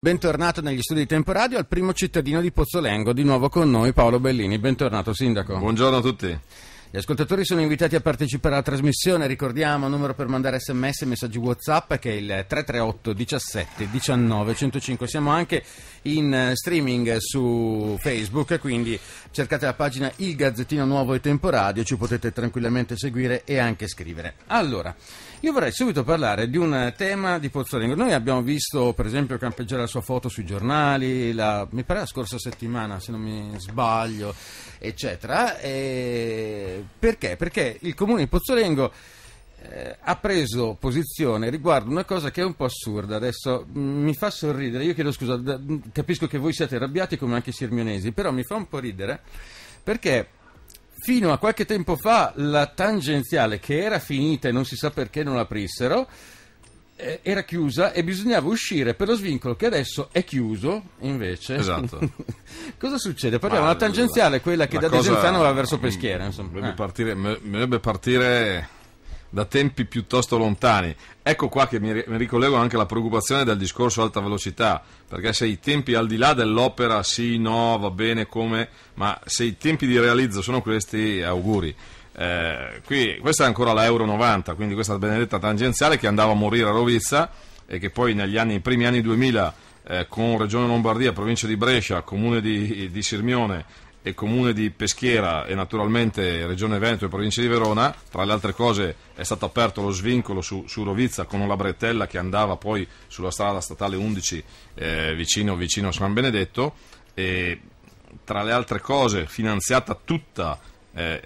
Bentornato negli studi di Tempo Radio al primo cittadino di Pozzolengo, di nuovo con noi Paolo Bellini. Bentornato Sindaco. Buongiorno a tutti. Gli ascoltatori sono invitati a partecipare alla trasmissione, ricordiamo il numero per mandare sms e messaggi WhatsApp che è il 338 17 19 105. Siamo anche in eh, streaming su Facebook, quindi cercate la pagina Il Gazzettino Nuovo e Temporadio, ci potete tranquillamente seguire e anche scrivere. Allora, io vorrei subito parlare di un tema di Pozzolengo. Noi abbiamo visto, per esempio, campeggiare la sua foto sui giornali, la, mi pare la scorsa settimana, se non mi sbaglio, eccetera. E perché? Perché il comune di Pozzolengo eh, ha preso posizione riguardo una cosa che è un po' assurda adesso mm, mi fa sorridere io chiedo scusa da, mm, capisco che voi siete arrabbiati come anche i sirmionesi però mi fa un po' ridere perché fino a qualche tempo fa la tangenziale che era finita e non si sa perché non l'aprissero eh, era chiusa e bisognava uscire per lo svincolo che adesso è chiuso invece esatto cosa succede? parliamo della tangenziale quella che da cosa... Desenzano va verso Peschiera insomma. dovrebbe eh. partire, me, me dovrebbe partire da tempi piuttosto lontani. Ecco qua che mi, ricollego anche alla preoccupazione del discorso alta velocità, perché se i tempi al di là dell'opera sì, no, va bene, come, ma se i tempi di realizzo sono questi, auguri. Eh, qui, questa è ancora la Euro 90, quindi questa benedetta tangenziale che andava a morire a Rovizza e che poi negli anni, primi anni 2000 eh, con Regione Lombardia, provincia di Brescia, comune di, di Sirmione e comune di Peschiera e naturalmente Regione Veneto e provincia di Verona, tra le altre cose è stato aperto lo svincolo su, su Rovizza con una bretella che andava poi sulla strada statale 11 eh, vicino, vicino, a San Benedetto e tra le altre cose finanziata tutta eh,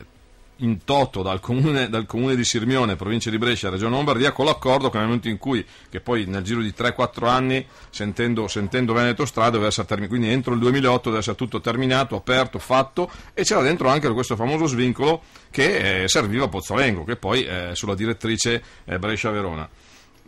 in toto dal comune, dal comune, di Sirmione, provincia di Brescia, regione Lombardia, con l'accordo che nel momento in cui, che poi nel giro di 3-4 anni, sentendo, sentendo Veneto Strada, deve essere terminato, quindi entro il 2008 deve essere tutto terminato, aperto, fatto, e c'era dentro anche questo famoso svincolo che eh, serviva a Pozzolengo, che poi è eh, sulla direttrice eh, Brescia-Verona.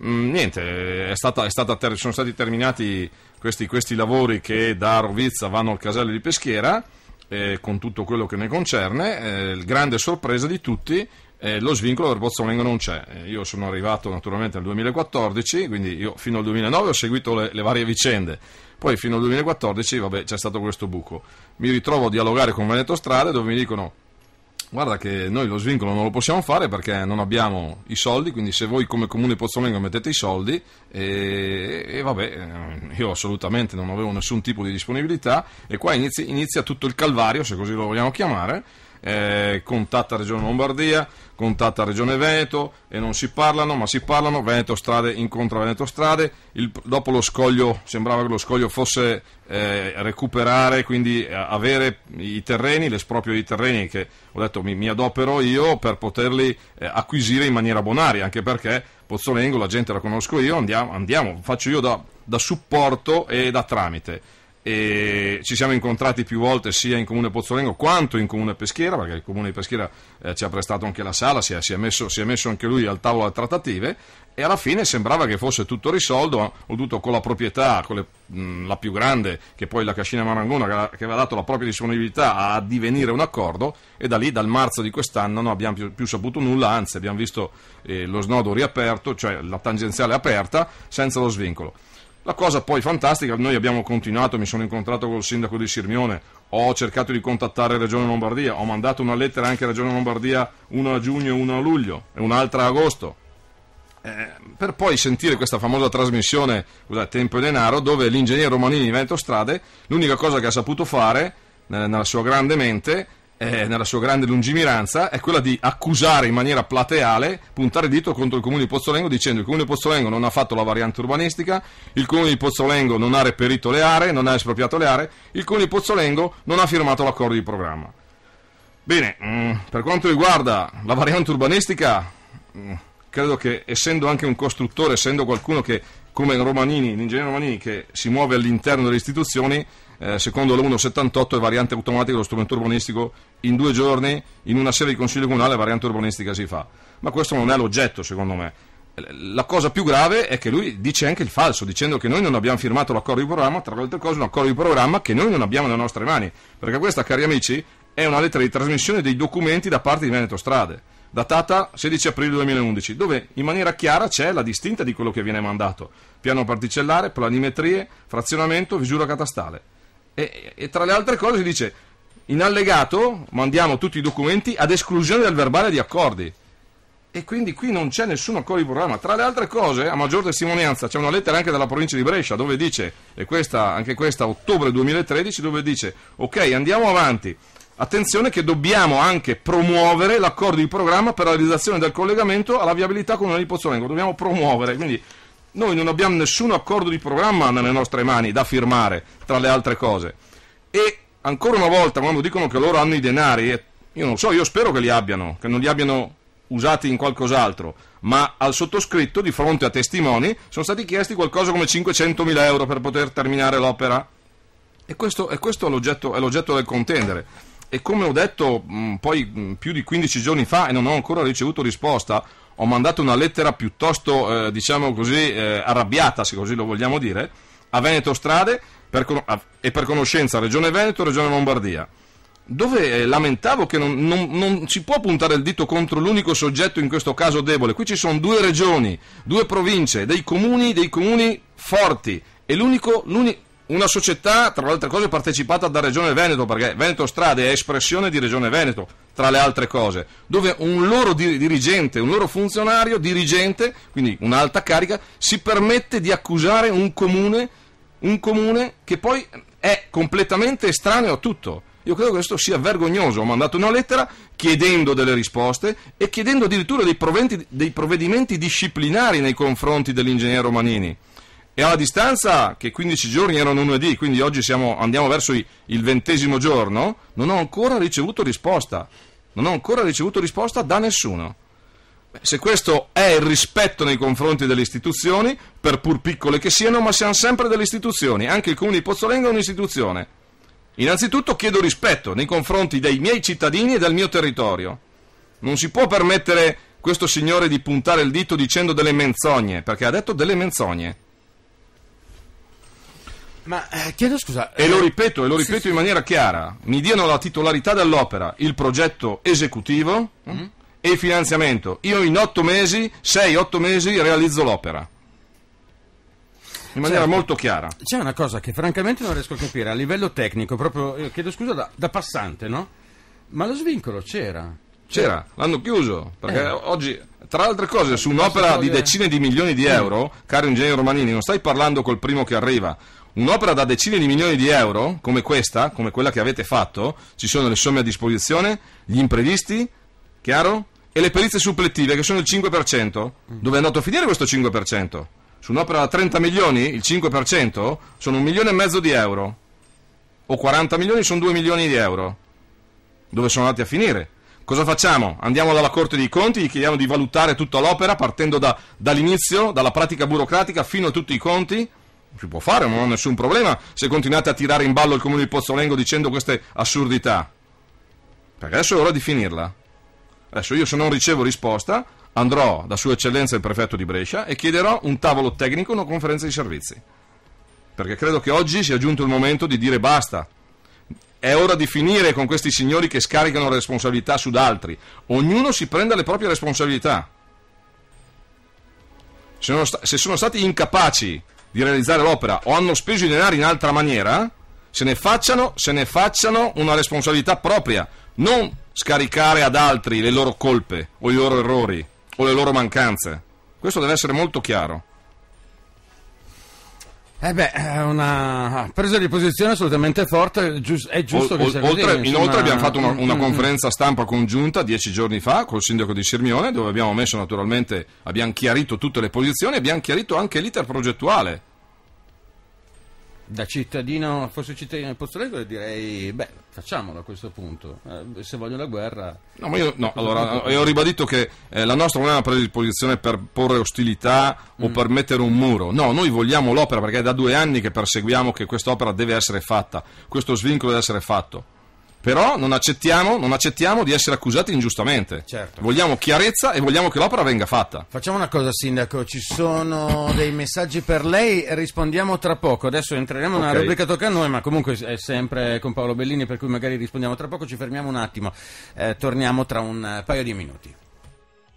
Mm, niente, eh, è stata, è stata ter- sono stati terminati questi, questi lavori che da Rovizza vanno al casello di Peschiera, eh, con tutto quello che ne concerne, eh, grande sorpresa di tutti, eh, lo svincolo del Bozzolengo non c'è. Eh, io sono arrivato naturalmente nel 2014, quindi io fino al 2009 ho seguito le, le varie vicende. Poi fino al 2014 vabbè, c'è stato questo buco. Mi ritrovo a dialogare con Veneto Strade dove mi dicono guarda che noi lo svincolo non lo possiamo fare perché non abbiamo i soldi, quindi se voi come Comune Pozzolengo mettete i soldi, e, e vabbè, eh, io assolutamente non avevo nessun tipo di disponibilità e qua inizia, inizia tutto il calvario, se così lo vogliamo chiamare, eh, contatta Regione Lombardia, contatta Regione Veneto e non si parlano, ma si parlano, Veneto strade incontra Veneto strade, Il, dopo lo scoglio sembrava che lo scoglio fosse eh, recuperare, quindi eh, avere i terreni, l'esproprio dei terreni che ho detto mi, mi adopero io per poterli eh, acquisire in maniera bonaria, anche perché Pozzolengo la gente la conosco io, andiamo, andiamo faccio io da, da supporto e da tramite e ci siamo incontrati più volte sia in comune Pozzolengo quanto in comune Peschiera, perché il comune di Peschiera eh, ci ha prestato anche la sala, si è, si, è messo, si è, messo, anche lui al tavolo delle trattative e alla fine sembrava che fosse tutto risolto, ho dovuto con la proprietà, con le, mh, la più grande, che poi la Cascina Marangona, che, che, aveva dato la propria disponibilità a divenire un accordo e da lì, dal marzo di quest'anno, non abbiamo più, più saputo nulla, anzi abbiamo visto eh, lo snodo riaperto, cioè la tangenziale aperta, senza lo svincolo. La cosa poi fantastica, noi abbiamo continuato, mi sono incontrato col sindaco di Sirmione, ho cercato di contattare Regione Lombardia, ho mandato una lettera anche a Regione Lombardia una a giugno e una a luglio e un'altra a agosto. Eh, per poi sentire questa famosa trasmissione scusate, Tempo e Denaro dove l'ingegnere Romanini di Vento Strade l'unica cosa che ha saputo fare eh, nella sua grande mente eh, nella sua grande lungimiranza, è quella di accusare in maniera plateale, puntare dito contro il comune di Pozzolengo dicendo che il comune di Pozzolengo non ha fatto la variante urbanistica, il comune di Pozzolengo non ha reperito le aree, non ha espropriato le aree, il comune di Pozzolengo non ha firmato l'accordo di programma. Bene, mm, per quanto riguarda la variante urbanistica, mm, credo che essendo anche un costruttore, essendo qualcuno che come Romanini, l'ingegnere Romanini che si muove all'interno delle istituzioni, eh, secondo l'178 è variante automatica dello strumento urbanistico in due giorni in una serie di consiglio comunale la variante urbanistica si fa. Ma questo non è l'oggetto, secondo me. La cosa più grave è che lui dice anche il falso, dicendo che noi non abbiamo firmato l'accordo di programma, tra le altre cose un accordo di programma che noi non abbiamo nelle nostre mani, perché questa, cari amici, è una lettera di trasmissione dei documenti da parte di Veneto Strade, datata 16 aprile 2011, dove in maniera chiara c'è la distinta di quello che viene mandato, piano particellare, planimetrie, frazionamento, visura catastale. E, e tra le altre cose dice in allegato mandiamo tutti i documenti ad esclusione del verbale di accordi. E quindi qui non c'è nessun accordo di programma. Tra le altre cose, a maggior testimonianza, c'è una lettera anche dalla provincia di Brescia dove dice, e questa, anche questa ottobre 2013, dove dice, ok andiamo avanti, attenzione che dobbiamo anche promuovere l'accordo di programma per la realizzazione del collegamento alla viabilità con Pozzolengo, dobbiamo promuovere. Quindi noi non abbiamo nessun accordo di programma nelle nostre mani da firmare, tra le altre cose. E ancora una volta quando dicono che loro hanno i denari, eh, io non so, io spero che li abbiano, che non li abbiano usati in qualcos'altro, ma al sottoscritto di fronte a testimoni sono stati chiesti qualcosa come 500.000 euro per poter terminare l'opera. E questo, e questo è, l'oggetto, è, l'oggetto, del contendere. E come ho detto mh, mm, poi mh, mm, più di 15 giorni fa e non ho ancora ricevuto risposta, ho mandato una lettera piuttosto, eh, diciamo così, eh, arrabbiata, se così lo vogliamo dire, a Veneto Strade per ah, e per conoscenza Regione Veneto e Regione Lombardia dove eh, lamentavo che non, non, non, si può puntare il dito contro l'unico soggetto in questo caso debole. Qui ci sono due regioni, due province, dei comuni, dei comuni forti e l'unico, una società, tra le altre cose, partecipata da Regione Veneto, perché Veneto Strade è espressione di Regione Veneto, tra le altre cose, dove un loro dirigente, un loro funzionario dirigente, quindi un'alta carica, si permette di accusare un comune un comune che poi è completamente estraneo a tutto. Io credo che questo sia vergognoso. Ho mandato una lettera chiedendo delle risposte e chiedendo addirittura dei, proventi, dei provvedimenti disciplinari nei confronti dell'ingegnere Romanini. E alla distanza, che 15 giorni erano lunedì, quindi oggi siamo, andiamo verso il ventesimo giorno, non ho ancora ricevuto risposta. Non ho ancora ricevuto risposta da nessuno se questo è il rispetto nei confronti delle istituzioni, per pur piccole che siano, ma siamo sempre delle istituzioni, anche il Comune di Pozzolengo è un'istituzione. Innanzitutto chiedo rispetto nei confronti dei miei cittadini e del mio territorio. Non si può permettere questo signore di puntare il dito dicendo delle menzogne, perché ha detto delle menzogne. Ma eh, chiedo scusa. E lo eh, ripeto, e lo ripeto sì, in maniera chiara. Mi diano la titolarità dell'opera, il progetto esecutivo. Mm-hmm e il finanziamento. Io in otto mesi, sei, otto mesi realizzo l'opera. In maniera certo. molto chiara. C'è una cosa che francamente non riesco a capire, a livello tecnico, proprio, eh, chiedo scusa, da, da passante, no? Ma lo svincolo c'era. C'era, l'hanno chiuso, perché eh. oggi, tra altre cose, eh, su un'opera di decine di milioni di mm. euro, caro ingegnere Romanini, non stai parlando col primo che arriva, un'opera da decine di milioni di euro, come questa, come quella che avete fatto, ci sono le somme a disposizione, gli imprevisti, chiaro? e le perizie supplettive, che sono il 5%. Dove è andato a finire questo 5%? Su un'opera da 30 milioni, il 5% sono un milione e mezzo di euro. O 40 milioni sono 2 milioni di euro. Dove sono andati a finire? Cosa facciamo? Andiamo dalla Corte dei Conti, gli chiediamo di valutare tutta l'opera partendo da, dall'inizio, dalla pratica burocratica fino a tutti i conti? Si può fare, non ho nessun problema se continuate a tirare in ballo il comune di Pozzolengo dicendo queste assurdità. Perché adesso è ora di finirla. Adesso io se non ricevo risposta andrò da Sua Eccellenza il Prefetto di Brescia e chiederò un tavolo tecnico, una conferenza di servizi. Perché credo che oggi sia giunto il momento di dire basta. È ora di finire con questi signori che scaricano la responsabilità su altri. Ognuno si prenda le proprie responsabilità. Se, non, se sono stati incapaci di realizzare l'opera o hanno speso i denari in altra maniera, se ne facciano, se ne facciano una responsabilità propria, non scaricare ad altri le loro colpe o i loro errori o le loro mancanze. Questo deve essere molto chiaro. Eh beh, è una presa di posizione assolutamente forte, è giusto o, che sia oltre, così. Insomma... Inoltre abbiamo fatto una, una, mm, mm, mm. conferenza stampa congiunta dieci giorni fa col sindaco di Sirmione dove abbiamo messo naturalmente, abbiamo chiarito tutte le posizioni e abbiamo chiarito anche l'iter progettuale da cittadino, fosse cittadino del posto apostolico, direi, beh, facciamolo a questo punto. Eh, se voglio la guerra... No, ma io no, allora, ho ribadito che eh, la nostra non è una predisposizione per porre ostilità o mm. per mettere un muro. No, noi vogliamo l'opera perché è da due anni che perseguiamo che quest'opera deve essere fatta, questo svincolo deve essere fatto però non accettiamo, non accettiamo di essere accusati ingiustamente. Certo. Vogliamo chiarezza e vogliamo che l'opera venga fatta. Facciamo una cosa, Sindaco, ci sono dei messaggi per lei, rispondiamo tra poco. Adesso entreremo nella okay. rubrica tocca a noi, ma comunque è sempre con Paolo Bellini, per cui magari rispondiamo tra poco, ci fermiamo un attimo, eh, torniamo tra un paio di minuti.